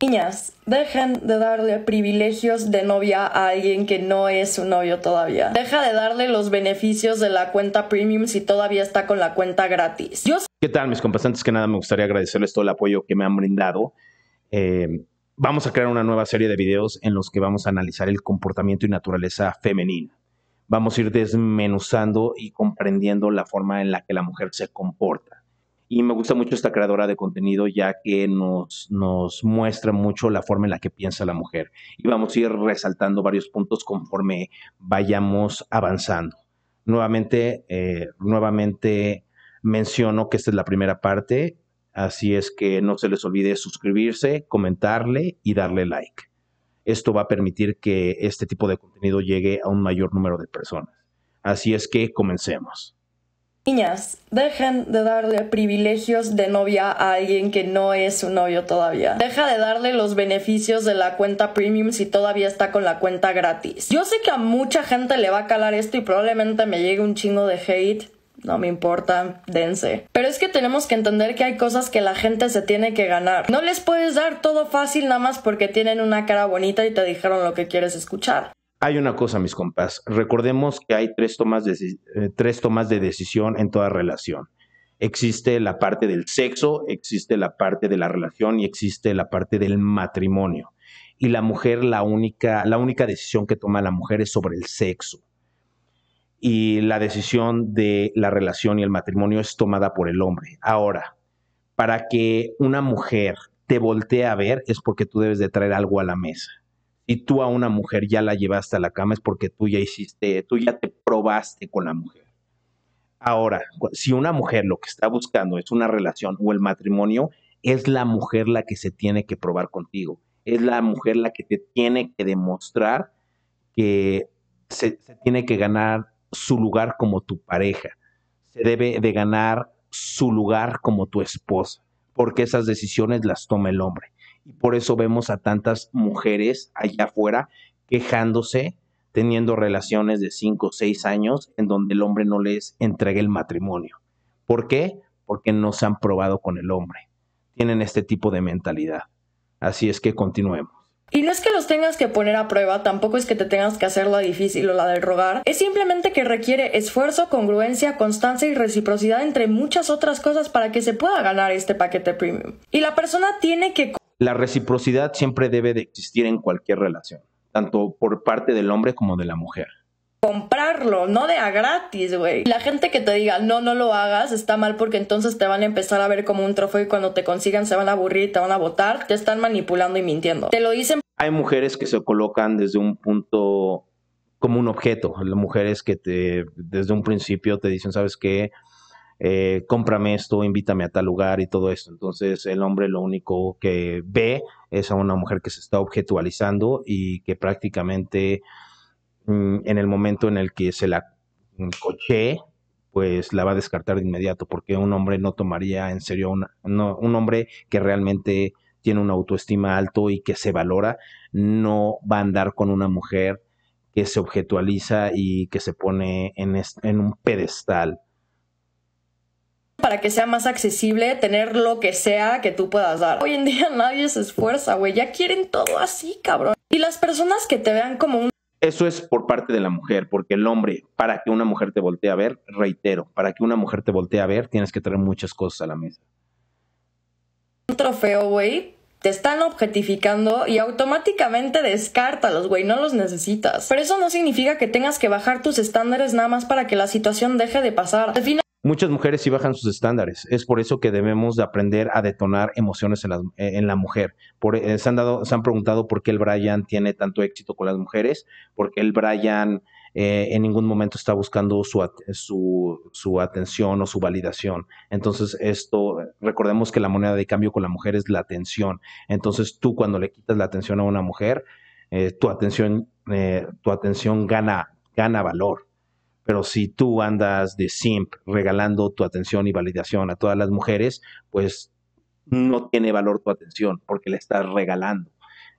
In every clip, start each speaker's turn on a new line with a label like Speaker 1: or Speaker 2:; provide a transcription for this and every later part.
Speaker 1: Niñas, dejen de darle privilegios de novia a alguien que no es su novio todavía. Deja de darle los beneficios de la cuenta premium si todavía está con la cuenta gratis.
Speaker 2: ¿Qué tal, mis compas? Antes que nada, me gustaría agradecerles todo el apoyo que me han brindado. Eh, vamos a crear una nueva serie de videos en los que vamos a analizar el comportamiento y naturaleza femenina. Vamos a ir desmenuzando y comprendiendo la forma en la que la mujer se comporta y me gusta mucho esta creadora de contenido ya que nos, nos muestra mucho la forma en la que piensa la mujer. Y vamos a ir resaltando varios puntos conforme vayamos avanzando. Nuevamente, eh, nuevamente menciono que esta es la primera parte, así es que no se les olvide suscribirse, comentarle y darle like. Esto va a permitir que este tipo de contenido llegue a un mayor número de personas. Así es que comencemos.
Speaker 1: Niñas, dejen de darle privilegios de novia a alguien que no es su novio todavía. Deja de darle los beneficios de la cuenta premium si todavía está con la cuenta gratis. Yo sé que a mucha gente le va a calar esto y probablemente me llegue un chingo de hate. No me importa, dense. Pero es que tenemos que entender que hay cosas que la gente se tiene que ganar. No les puedes dar todo fácil nada más porque tienen una cara bonita y te dijeron lo que quieres escuchar.
Speaker 2: Hay una cosa, mis compas, recordemos que hay tres tomas de, eh, tres tomas de decisión en toda relación. Existe la parte del sexo, existe la parte de la relación y existe la parte del matrimonio. Y la mujer, la única, la única decisión que toma la mujer es sobre el sexo. Y la decisión de la relación y el matrimonio es tomada por el hombre. Ahora, para que una mujer te voltee a ver es porque tú debes de traer algo a la mesa y tú a una mujer ya la llevaste a la cama es porque tú ya hiciste, tú ya te probaste con la mujer. Ahora, si una mujer lo que está buscando es una relación o el matrimonio, es la mujer la que se tiene que probar contigo. Es la mujer la que te tiene que demostrar que se, se tiene que ganar su lugar como tu pareja. Se debe de ganar su lugar como tu esposa, porque esas decisiones las toma el hombre y por eso vemos a tantas mujeres allá afuera quejándose, teniendo relaciones de 5 o 6 años en donde el hombre no les entregue el matrimonio. ¿Por qué? Porque no se han probado con el hombre. Tienen este tipo de mentalidad. Así es que continuemos.
Speaker 1: Y no es que los tengas que poner a prueba, tampoco es que te tengas que hacer la difícil o la del rogar, es simplemente que requiere esfuerzo, congruencia, constancia y reciprocidad entre muchas otras cosas para que se pueda ganar este paquete premium. Y la persona tiene que
Speaker 2: la reciprocidad siempre debe de existir en cualquier relación, tanto por parte del hombre como de la mujer.
Speaker 1: Comprarlo, no de a gratis, güey. La gente que te diga, no, no lo hagas, está mal porque entonces te van a empezar a ver como un trofeo y cuando te consigan se van a aburrir, y te van a votar, te están manipulando y mintiendo. Te lo dicen.
Speaker 2: Hay mujeres que se colocan desde un punto como un objeto, las mujeres que te desde un principio te dicen, sabes qué, eh, cómprame esto, invítame a tal lugar y todo esto. Entonces el hombre lo único que ve es a una mujer que se está objetualizando y que prácticamente mm, en el momento en el que se la mm, coche, pues la va a descartar de inmediato, porque un hombre no tomaría en serio una, un hombre que realmente tiene una autoestima alto y que se valora, no va a andar con una mujer que se objetualiza y que se pone en un pedestal
Speaker 1: para que sea más accesible tener lo que sea que tú puedas dar. Hoy en día nadie se esfuerza, güey. Ya quieren todo así, cabrón. Y las personas que te vean como un...
Speaker 2: Eso es por parte de la mujer, porque el hombre, para que una mujer te voltee a ver, reitero, para que una mujer te voltee a ver, tienes que traer muchas cosas a la mesa.
Speaker 1: Un trofeo, güey, te están objetificando y automáticamente descártalos, güey, no los necesitas. Pero eso no significa que tengas que bajar tus estándares nada más para que la situación deje de pasar. Al final
Speaker 2: muchas mujeres sí bajan sus estándares. Es por eso que debemos de aprender a detonar emociones en la, mujer. Eh, se, han dado, se han preguntado por qué el Brian tiene tanto éxito con las mujeres, porque el Brian eh, en ningún momento está buscando su, atención o su validación. Entonces, esto, recordemos que la moneda de cambio con la mujer es la atención. Entonces, tú cuando le quitas la atención a una mujer, eh, tu, atención, tu atención gana, gana valor. Pero si tú andas de simp regalando tu atención y validación a todas las mujeres, pues no tiene valor tu atención porque la estás regalando.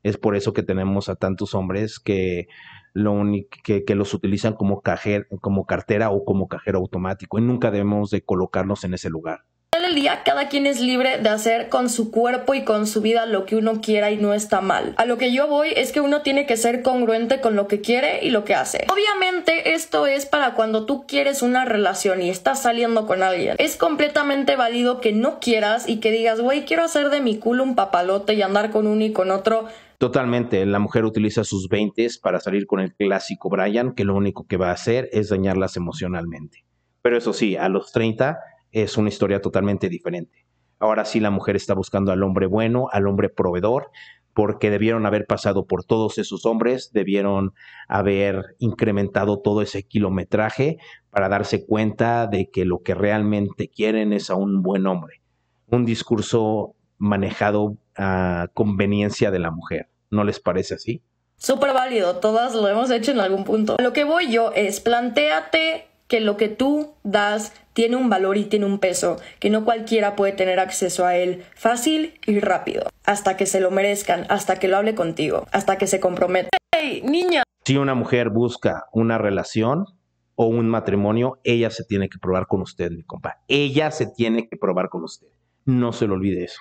Speaker 2: Es por eso que tenemos a tantos hombres que, lo que, que, los utilizan como, cajer, como cartera o como cajero automático y nunca debemos de colocarnos en ese lugar
Speaker 1: día, cada quien es libre de hacer con su cuerpo y con su vida lo que uno quiera y no está mal. A lo que yo voy es que uno tiene que ser congruente con lo que quiere y lo que hace. Obviamente esto es para cuando tú quieres una relación y estás saliendo con alguien. Es completamente válido que no quieras y que digas, güey, quiero hacer de mi culo un papalote y andar con uno y con otro.
Speaker 2: Totalmente, la mujer utiliza sus 20 para salir con el clásico Brian, que lo único que va a hacer es dañarlas emocionalmente. Pero eso sí, a los 30 es una historia totalmente diferente. Ahora sí la mujer está buscando al hombre bueno, al hombre proveedor, porque debieron haber pasado por todos esos hombres, debieron haber incrementado todo ese kilometraje para darse cuenta de que lo que realmente quieren es a un buen hombre. Un discurso manejado a conveniencia de la mujer. ¿No les parece así?
Speaker 1: Súper válido, todas lo hemos hecho en algún punto. Lo que voy yo es, planteate que lo que tú das tiene un valor y tiene un peso que no cualquiera puede tener acceso a él fácil y rápido, hasta que se lo merezcan, hasta que lo hable contigo, hasta que se comprometa. ¡Hey, niña!
Speaker 2: Si una mujer busca una relación o un matrimonio, ella se tiene que probar con usted, mi compa. Ella se tiene que probar con usted. No se lo olvide eso.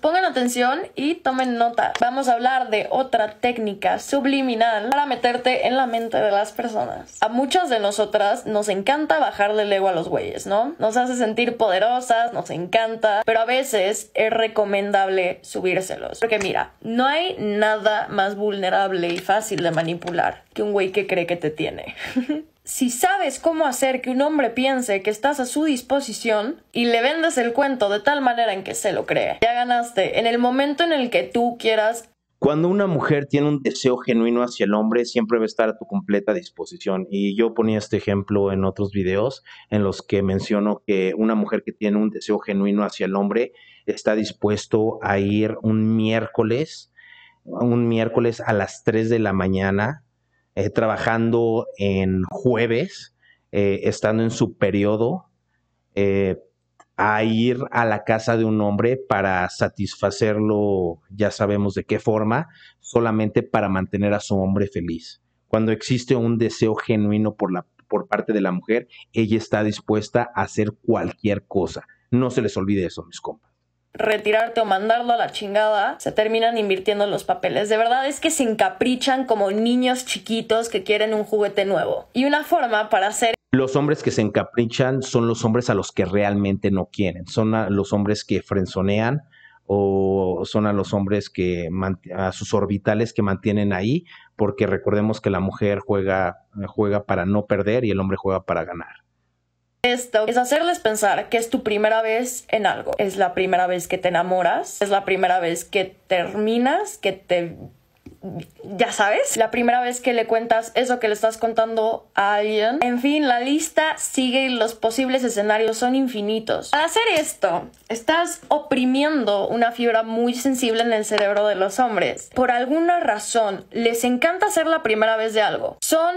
Speaker 1: Pongan atención y tomen nota. Vamos a hablar de otra técnica subliminal para meterte en la mente de las personas. A muchas de nosotras nos encanta bajarle el ego a los güeyes, ¿no? Nos hace sentir poderosas, nos encanta, pero a veces es recomendable subírselos. Porque mira, no hay nada más vulnerable y fácil de manipular que un güey que cree que te tiene. si sabes cómo hacer que un hombre piense que estás a su disposición y le vendas el cuento de tal manera en que se lo cree, ya ganaste. En el momento en el que tú quieras
Speaker 2: cuando una mujer tiene un deseo genuino hacia el hombre, siempre va a estar a tu completa disposición. Y yo ponía este ejemplo en otros videos en los que menciono que una mujer que tiene un deseo genuino hacia el hombre está dispuesto a ir un miércoles, un miércoles a las 3 de la mañana eh, trabajando en jueves, eh, estando en su periodo, eh, a ir a la casa de un hombre para satisfacerlo, ya sabemos de qué forma, solamente para mantener a su hombre feliz. Cuando existe un deseo genuino por, la, por parte de la mujer, ella está dispuesta a hacer cualquier cosa. No se les olvide eso, mis compas
Speaker 1: retirarte o mandarlo a la chingada, se terminan invirtiendo los papeles. De verdad es que se encaprichan como niños chiquitos que quieren un juguete nuevo. Y una forma para hacer...
Speaker 2: Los hombres que se encaprichan son los hombres a los que realmente no quieren, son a los hombres que frenzonean o son a los hombres que a sus orbitales que mantienen ahí, porque recordemos que la mujer juega, juega para no perder y el hombre juega para ganar.
Speaker 1: Esto es hacerles pensar que es tu primera vez en algo. Es la primera vez que te enamoras, es la primera vez que terminas, que te ya sabes, la primera vez que le cuentas eso que le estás contando a alguien. En fin, la lista sigue y los posibles escenarios son infinitos. Al hacer esto, estás oprimiendo una fibra muy sensible en el cerebro de los hombres. Por alguna razón, les encanta ser la primera vez de algo. Son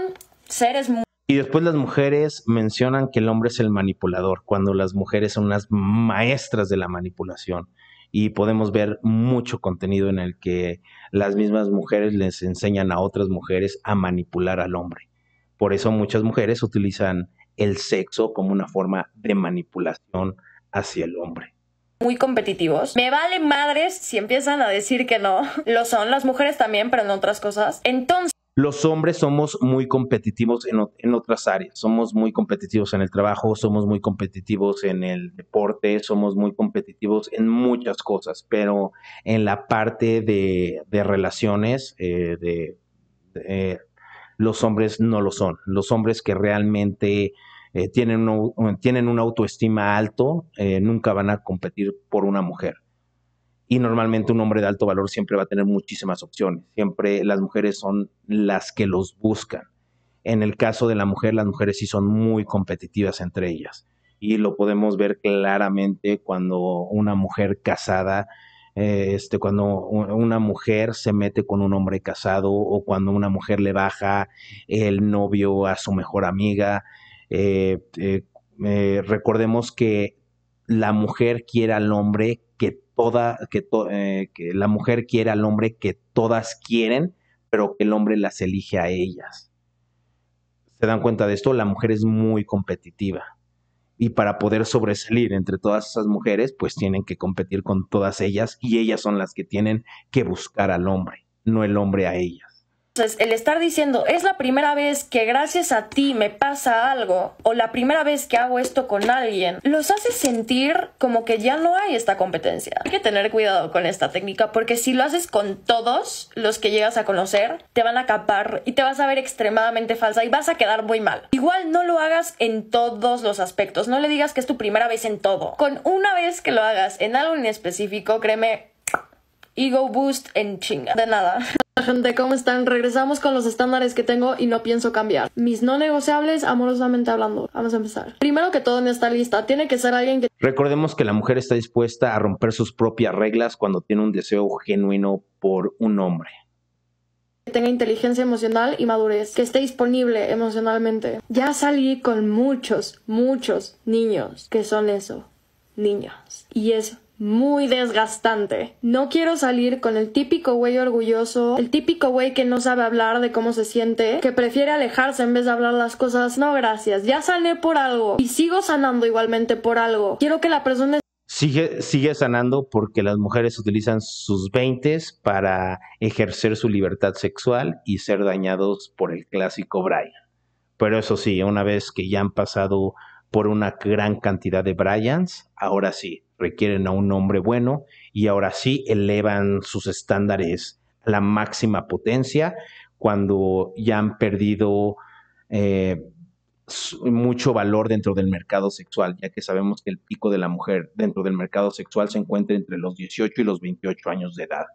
Speaker 1: seres muy
Speaker 2: y después las mujeres mencionan que el hombre es el manipulador, cuando las mujeres son las maestras de la manipulación. Y podemos ver mucho contenido en el que las mismas mujeres les enseñan a otras mujeres a manipular al hombre. Por eso muchas mujeres utilizan el sexo como una forma de manipulación hacia el hombre
Speaker 1: muy competitivos. Me valen madres si empiezan a decir que no. Lo son las mujeres también, pero en otras cosas. Entonces,
Speaker 2: los hombres somos muy competitivos en, otras áreas, somos muy competitivos en el trabajo, somos muy competitivos en el deporte, somos muy competitivos en muchas cosas, pero en la parte de, relaciones, eh, de, eh, los hombres no lo son. Los hombres que realmente eh, tienen, un, tienen una autoestima alto nunca van a competir por una mujer y normalmente un hombre de alto valor siempre va a tener muchísimas opciones. Siempre las mujeres son las que los buscan. En el caso de la mujer, las mujeres sí son muy competitivas entre ellas. Y lo podemos ver claramente cuando una mujer casada, eh, este, cuando una mujer se mete con un hombre casado o cuando una mujer le baja el novio a su mejor amiga. Eh, eh, recordemos que la mujer quiere al hombre que toda, que, eh, que la mujer quiere al hombre que todas quieren, pero que el hombre las elige a ellas. ¿Se dan cuenta de esto? La mujer es muy competitiva. Y para poder sobresalir entre todas esas mujeres, pues tienen que competir con todas ellas y ellas son las que tienen que buscar al hombre, no el hombre a ellas.
Speaker 1: Entonces, el estar diciendo, es la primera vez que gracias a ti me pasa algo, o la primera vez que hago esto con alguien, los hace sentir como que ya no hay esta competencia. Hay que tener cuidado con esta técnica, porque si lo haces con todos los que llegas a conocer, te van a capar y te vas a ver extremadamente falsa y vas a quedar muy mal. Igual no lo hagas en todos los aspectos, no le digas que es tu primera vez en todo. Con una vez que lo hagas en algo en específico, créeme, Ego Boost en chinga. De nada. gente, ¿cómo están? Regresamos con los estándares que tengo y no pienso cambiar. Mis no negociables, amorosamente hablando. Vamos a empezar. Primero que todo en esta lista, tiene que ser alguien que...
Speaker 2: Recordemos que la mujer está dispuesta a romper sus propias reglas cuando tiene un deseo genuino por un hombre
Speaker 1: que tenga inteligencia emocional y madurez, que esté disponible emocionalmente. Ya salí con muchos, muchos niños que son eso, niños. Y eso muy desgastante. No quiero salir con el típico güey orgulloso, el típico güey que no sabe hablar de cómo se siente, que prefiere alejarse en vez de hablar las cosas. No, gracias, ya sané por algo y sigo sanando igualmente por algo. Quiero que la persona
Speaker 2: Sigue, sigue, sanando porque las mujeres utilizan sus veintes para ejercer su libertad sexual y ser dañados por el clásico Brian. Pero eso sí, una vez que ya han pasado por una gran cantidad de Bryans, ahora sí, requieren a un hombre bueno y ahora sí elevan sus estándares a la máxima potencia cuando ya han perdido eh, mucho valor dentro del mercado sexual, ya que sabemos que el pico de la mujer dentro del mercado sexual se encuentra entre los 18 y los 28 años de edad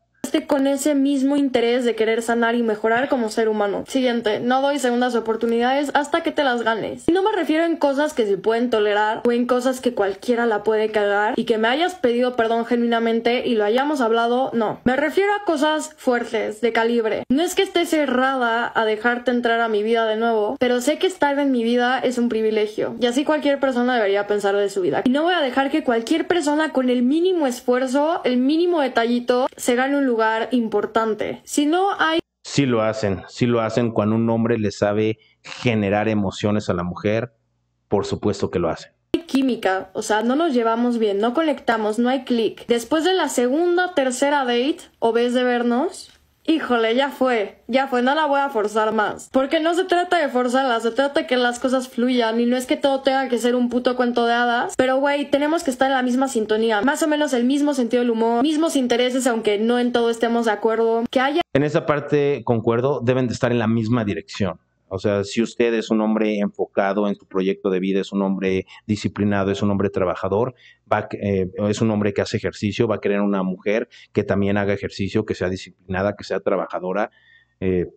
Speaker 1: con ese mismo interés de querer sanar y mejorar como ser humano. Siguiente, no doy segundas oportunidades hasta que te las ganes. Y no me refiero en cosas que se pueden tolerar o en cosas que cualquiera la puede cagar y que me hayas pedido perdón genuinamente y lo hayamos hablado, no. Me refiero a cosas fuertes, de calibre. No es que esté cerrada a dejarte entrar a mi vida de nuevo, pero sé que estar en mi vida es un privilegio y así cualquier persona debería pensar de su vida. Y no voy a dejar que cualquier persona con el mínimo esfuerzo, el mínimo detallito, se gane un lugar importante. Si no hay...
Speaker 2: si lo hacen, si lo hacen cuando un hombre le sabe generar emociones a la mujer, por supuesto que lo hacen
Speaker 1: química, o sea, no nos llevamos bien, no conectamos, no hay clic. Después de la segunda, tercera date o vez de vernos, híjole, ya fue, ya fue, no la voy a forzar más. Porque no se trata de forzarla, se trata de que las cosas fluyan y no es que todo tenga que ser un puto cuento de hadas. Pero, güey, tenemos que estar en la misma sintonía, más o menos el mismo sentido del humor, mismos intereses, aunque no en todo estemos de acuerdo. Que haya...
Speaker 2: En esa parte, concuerdo, deben de estar en la misma dirección. O sea, si usted es un hombre enfocado en su proyecto de vida, es un hombre disciplinado, es un hombre trabajador, va, eh, es un hombre que hace ejercicio, va a querer una mujer que también haga ejercicio, que sea disciplinada, que sea trabajadora. Eh,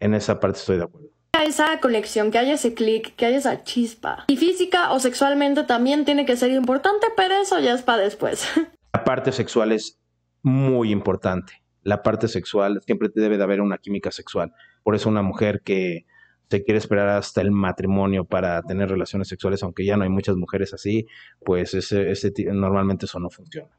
Speaker 2: en esa parte estoy de acuerdo
Speaker 1: esa conexión, que haya ese clic, que haya esa chispa. Y física o sexualmente también tiene que ser importante, pero eso ya es para después.
Speaker 2: La parte sexual es muy importante la parte sexual, siempre debe de haber una química sexual. Por eso una mujer que se quiere esperar hasta el matrimonio para tener relaciones sexuales, aunque ya no hay muchas mujeres así, pues ese, ese normalmente eso no funciona.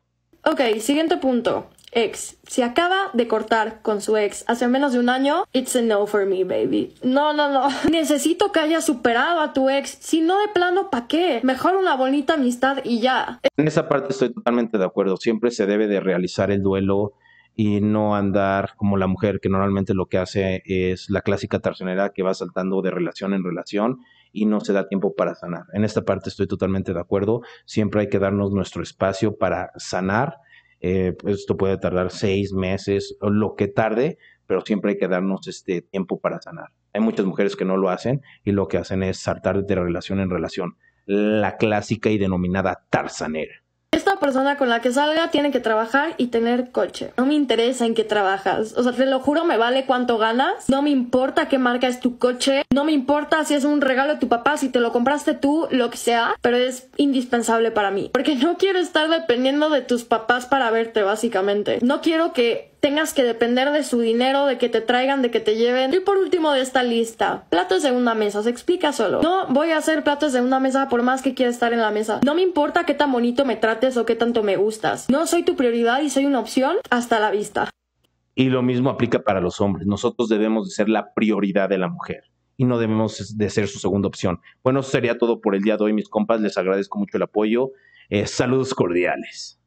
Speaker 1: Ok, siguiente punto. Ex. Si acaba de cortar con su ex hace menos de un año, it's a no for me, baby. No, no, no. Necesito que hayas superado a tu ex. Si no de plano, para qué? Mejor una bonita amistad y ya.
Speaker 2: En esa parte estoy totalmente de acuerdo. Siempre se debe de realizar el duelo y no andar como la mujer que normalmente lo que hace es la clásica tarsanera que va saltando de relación en relación y no se da tiempo para sanar. En esta parte estoy totalmente de acuerdo, siempre hay que darnos nuestro espacio para sanar. Eh, esto puede tardar seis meses, o lo que tarde, pero siempre hay que darnos este tiempo para sanar. Hay muchas mujeres que no lo hacen y lo que hacen es saltar de relación en relación, la clásica y denominada tarzanera
Speaker 1: persona con la que salga tiene que trabajar y tener coche. No me interesa en qué trabajas. O sea, te lo juro, me vale cuánto ganas. No me importa qué marca es tu coche. No me importa si es un regalo de tu papá, si te lo compraste tú, lo que sea. Pero es indispensable para mí. Porque no quiero estar dependiendo de tus papás para verte, básicamente. No quiero que tengas que depender de su dinero, de que te traigan, de que te lleven. Y por último de esta lista, platos de una mesa, se explica solo. No voy a hacer platos de una mesa por más que quiera estar en la mesa. No me importa qué tan bonito me trates o qué tanto me gustas. No soy tu prioridad y soy una opción hasta la vista.
Speaker 2: Y lo mismo aplica para los hombres. Nosotros debemos de ser la prioridad de la mujer y no debemos de ser su segunda opción. Bueno, sería todo por el día de hoy, mis compas. Les agradezco mucho el apoyo. Eh, saludos cordiales.